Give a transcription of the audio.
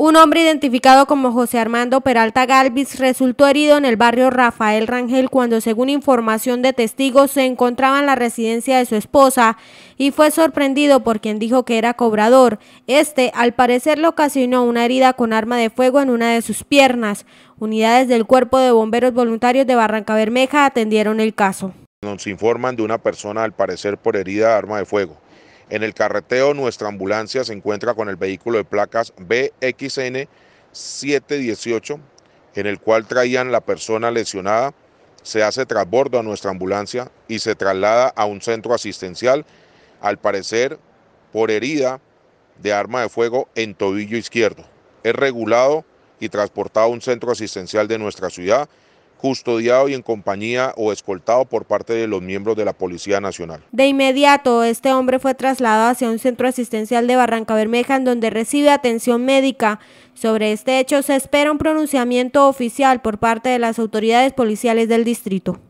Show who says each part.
Speaker 1: Un hombre identificado como José Armando Peralta Galvis resultó herido en el barrio Rafael Rangel cuando, según información de testigos, se encontraba en la residencia de su esposa y fue sorprendido por quien dijo que era cobrador. Este, al parecer, le ocasionó una herida con arma de fuego en una de sus piernas. Unidades del Cuerpo de Bomberos Voluntarios de Barranca Bermeja atendieron el caso.
Speaker 2: Nos informan de una persona, al parecer, por herida de arma de fuego en el carreteo, nuestra ambulancia se encuentra con el vehículo de placas BXN 718, en el cual traían la persona lesionada. Se hace trasbordo a nuestra ambulancia y se traslada a un centro asistencial, al parecer por herida de arma de fuego en tobillo izquierdo. Es regulado y transportado a un centro asistencial de nuestra ciudad custodiado y en compañía o escoltado por parte de los miembros de la Policía Nacional.
Speaker 1: De inmediato, este hombre fue trasladado hacia un centro asistencial de Barranca Bermeja en donde recibe atención médica. Sobre este hecho se espera un pronunciamiento oficial por parte de las autoridades policiales del distrito.